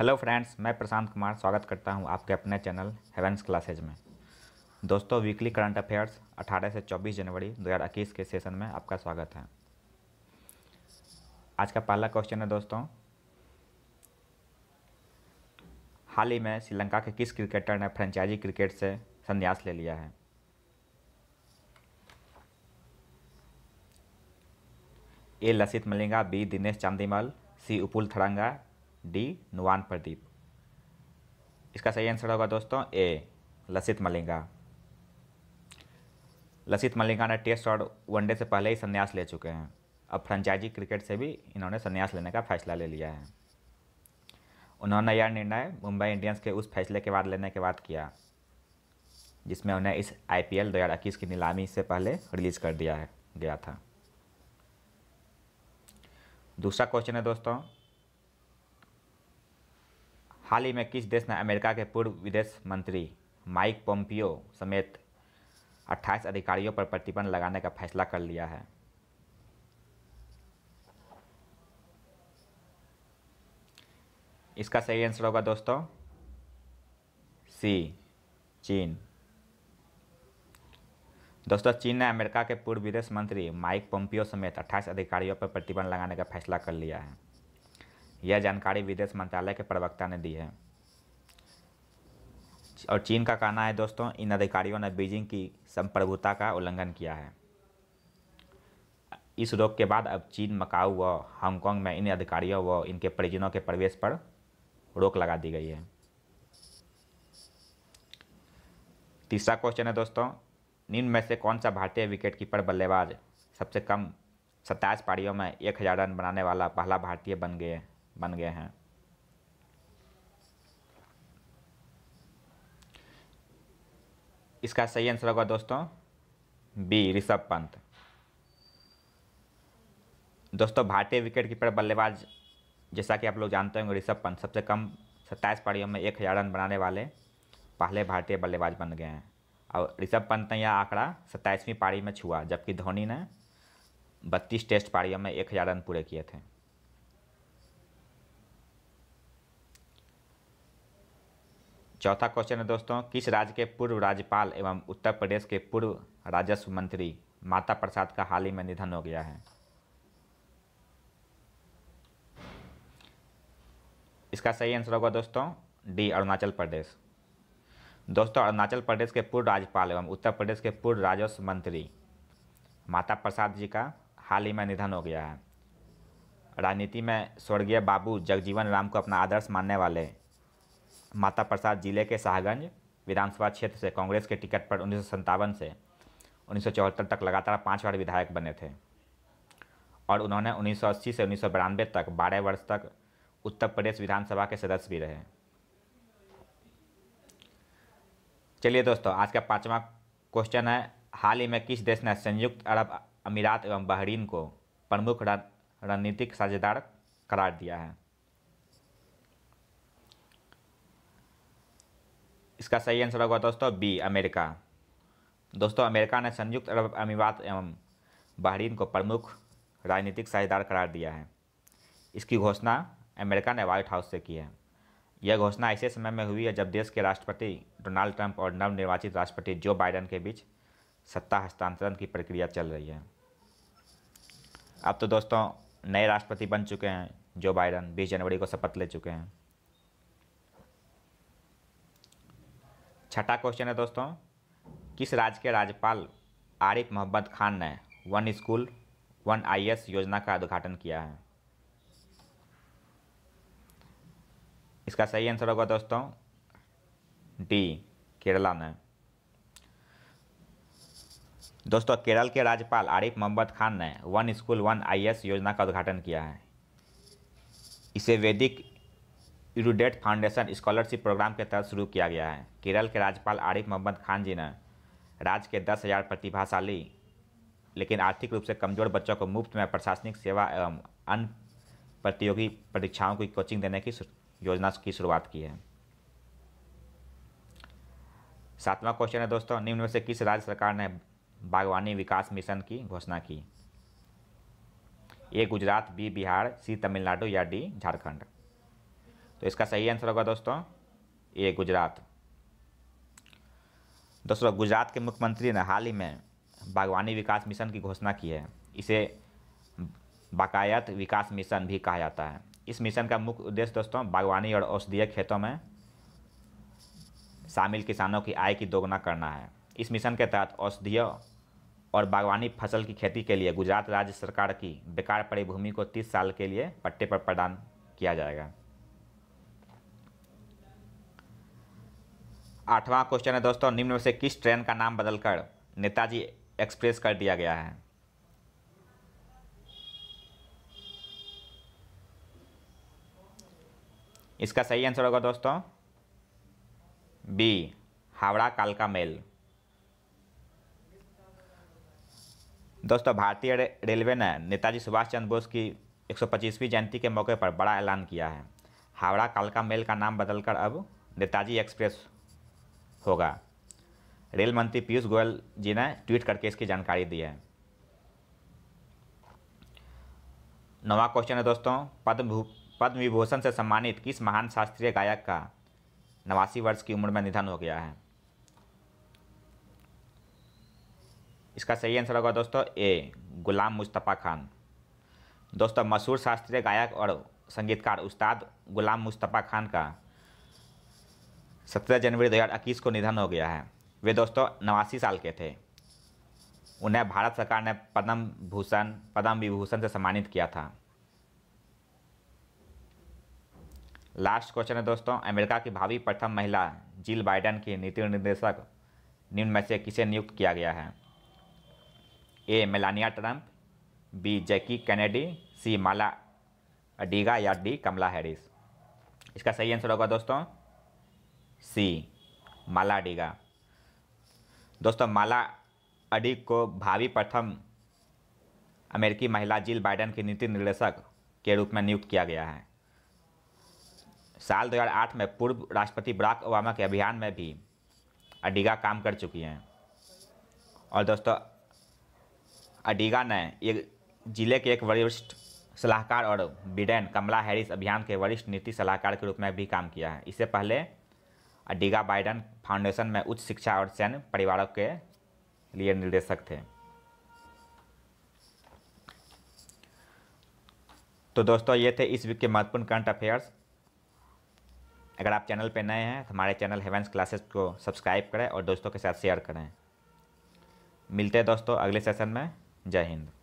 hello friends मैं प्रशांत कुमार स्वागत करता हूं आपके अपने चैनल हेवेंस क्लासेज में दोस्तों वीकली करंट अफेयर्स 18 से 24 जनवरी 2021 के सेशन में आपका स्वागत है आज का पहला क्वेश्चन है दोस्तों हाल ही में श्रीलंका के किस क्रिकेटर ने फ्रेंचाइजी क्रिकेट से संन्यास ले लिया है A Lasith Malinga B Dinesh Chandimal C Upul Tharanga D Nuwan Pradeep इसका सही आंसर होगा दोस्तों ए लसित मलिंगा लसित मलिंगा ने टेस्ट और वनडे से पहले ही संन्यास ले चुके हैं अब फ्रेंचाइजी क्रिकेट से भी इन्होंने संन्यास लेने का फैसला ले लिया है उन्होंने यह निर्णय मुंबई इंडियंस के उस फैसले के बाद लेने के बाद किया जिसमें उन्हें इस आईपीएल 2021 की नीलामी से पहले रिलीज कर दिया गया था दूसरा क्वेश्चन है दोस्तों हाल ही में किस देश ने अमेरिका के पूर्व विदेश मंत्री माइक पोम्पियो समेत 28 अधिकारियों पर प्रतिबंध लगाने का फैसला कर लिया है इसका सही आंसर होगा दोस्तों सी चीन दोस्तों चीन ने अमेरिका के पूर्व विदेश मंत्री माइक पोम्पियो समेत 28 अधिकारियों पर प्रतिबंध लगाने का फैसला कर लिया है यह जानकारी विदेश मंत्रालय के प्रवक्ता ने दी है और चीन का कहना है दोस्तों इन अधिकारियों ने बीजिंग की संप्रभुता का उल्लंघन किया है इस रोक के बाद अब चीन मकाऊ व हांगकांग में इन अधिकारियों व इनके परिजनों के प्रवेश पर रोक लगा दी गई है तीसरा क्वेश्चन है दोस्तों निम्न में से कौन सा भारतीय विकेटकीपर बल्लेबाज सबसे कम सत्ताईस पारियों में एक हज़ार रन बनाने वाला पहला भारतीय बन गए हैं बन गए हैं इसका सही आंसर होगा दोस्तों बी ऋषभ पंत दोस्तों भारतीय विकेट कीपर बल्लेबाज जैसा कि आप लोग जानते होंगे ऋषभ पंत सबसे कम सत्ताईस पारियों में एक हज़ार रन बनाने वाले पहले भारतीय बल्लेबाज बन गए हैं और ऋषभ पंत ने यह आंकड़ा सत्ताईसवीं पारी में छुआ जबकि धोनी ने बत्तीस टेस्ट पारियों में एक हज़ार रन पूरे किए थे चौथा क्वेश्चन है दोस्तों किस राज्य के पूर्व राज्यपाल एवं उत्तर प्रदेश के पूर्व राजस्व मंत्री माता प्रसाद का हाल ही में निधन हो गया है इसका सही आंसर होगा दोस्तों डी अरुणाचल प्रदेश दोस्तों अरुणाचल प्रदेश के पूर्व राज्यपाल एवं उत्तर प्रदेश के पूर्व राजस्व मंत्री माता प्रसाद जी का हाल ही में निधन हो गया है राजनीति में स्वर्गीय बाबू जगजीवन राम को अपना आदर्श मानने वाले माता प्रसाद जिले के शाहगंज विधानसभा क्षेत्र से कांग्रेस के टिकट पर उन्नीस से उन्नीस तक लगातार पाँच बार विधायक बने थे और उन्होंने 1980 से उन्नीस तक 12 वर्ष तक उत्तर प्रदेश विधानसभा के सदस्य भी रहे चलिए दोस्तों आज का पाँचवा क्वेश्चन है हाल ही में किस देश ने संयुक्त अरब अमीरात एवं बहरीन को प्रमुख रणनीतिक साझेदार करार दिया है इसका सही आंसर होगा दोस्तों बी अमेरिका दोस्तों अमेरिका ने संयुक्त अरब अमीरात एवं बहरीन को प्रमुख राजनीतिक साझेदार करार दिया है इसकी घोषणा अमेरिका ने व्हाइट हाउस से की है यह घोषणा ऐसे समय में हुई है जब देश के राष्ट्रपति डोनाल्ड ट्रंप और नवनिर्वाचित राष्ट्रपति जो बाइडन के बीच सत्ता हस्तांतरण की प्रक्रिया चल रही है अब तो दोस्तों नए राष्ट्रपति बन चुके हैं जो बाइडन 20 जनवरी को शपथ ले चुके हैं छठा क्वेश्चन है दोस्तों किस राज्य के राज्यपाल आरिफ मोहम्मद खान ने वन स्कूल वन आईएएस योजना का उद्घाटन किया है इसका सही आंसर होगा दोस्तों डी केरला ने दोस्तों केरल के राज्यपाल आरिफ मोहम्मद खान ने वन स्कूल वन आईएएस योजना का उद्घाटन किया है इसे वैदिक इरुडेट फाउंडेशन स्कॉलरशिप प्रोग्राम के तहत शुरू किया गया है केरल के राज्यपाल आरिफ मोहम्मद खान जी ने राज्य के दस हज़ार प्रतिभाशाली लेकिन आर्थिक रूप से कमजोर बच्चों को मुफ्त में प्रशासनिक सेवा एवं अन्य प्रतियोगी परीक्षाओं की कोचिंग देने की योजना की शुरुआत की है सातवां क्वेश्चन है दोस्तों निम्न में से किस राज्य सरकार ने बागवानी विकास मिशन की घोषणा की A Gujarat B Bihar C Tamil Nadu या डी झारखंड तो इसका सही आंसर होगा दोस्तों ए गुजरात दोस्तों गुजरात के मुख्यमंत्री ने हाल ही में बागवानी विकास मिशन की घोषणा की है इसे बाकायत विकास मिशन भी कहा जाता है इस मिशन का मुख्य उद्देश्य दोस्तों बागवानी और औषधीय खेतों में शामिल किसानों की आय की दोगुना करना है इस मिशन के तहत औषधीय और बागवानी फसल की खेती के लिए गुजरात राज्य सरकार की बेकार पड़ी भूमि को 30 साल के लिए पट्टे पर प्रदान किया जाएगा आठवां क्वेश्चन है दोस्तों निम्न में से किस ट्रेन का नाम बदलकर नेताजी एक्सप्रेस कर दिया गया है इसका सही आंसर होगा दोस्तों बी हावड़ा कालका मेल दोस्तों भारतीय रे, रेलवे ने नेताजी सुभाष चंद्र बोस की 125वीं जयंती के मौके पर बड़ा ऐलान किया है हावड़ा कालका मेल का नाम बदलकर अब नेताजी एक्सप्रेस होगा रेल मंत्री पीयूष गोयल जी ने ट्वीट करके इसकी जानकारी दी है नवा क्वेश्चन है दोस्तों पद्म पद्म विभूषण से सम्मानित किस महान शास्त्रीय गायक का नवासी वर्ष की उम्र में निधन हो गया है इसका सही आंसर होगा दोस्तों ए गुलाम मुस्तफ़ा खान दोस्तों मशहूर शास्त्रीय गायक और संगीतकार उस्ताद गुलाम मुस्तफ़ा खान का सत्रह जनवरी इक्कीस को निधन हो गया है वे दोस्तों नवासी साल के थे उन्हें भारत सरकार ने पद्म भूषण पद्म विभूषण से सम्मानित किया था लास्ट क्वेश्चन है दोस्तों अमेरिका की भावी प्रथम महिला जिल बाइडन की नीति निर्देशक निम्न में से किसे नियुक्त किया गया है A Melania Trump B Jackie Kennedy C Mala Adiga या डी कमला हैरिस इसका सही आंसर होगा दोस्तों सी मालाडिगा दोस्तों माला अडिग को भावी प्रथम अमेरिकी महिला जिल बाइडन की नीति निर्देशक के रूप में नियुक्त किया गया है साल 2008 में पूर्व राष्ट्रपति बराक ओबामा के अभियान में भी अडिगा काम कर चुकी हैं और दोस्तों अडिगा ने एक जिले के एक वरिष्ठ सलाहकार और बिडेन कमला हैरिस अभियान के वरिष्ठ नीति सलाहकार के रूप में भी काम किया है इससे पहले और डीगा बाइडन फाउंडेशन में उच्च शिक्षा और चयन परिवारों के लिए निर्देशक थे तो दोस्तों ये थे इस वीक के महत्वपूर्ण करंट अफेयर्स अगर आप चैनल पर नए हैं तो हमारे चैनल हेवेंस क्लासेस को सब्सक्राइब करें और दोस्तों के साथ शेयर करें मिलते हैं दोस्तों अगले सेशन में जय हिंद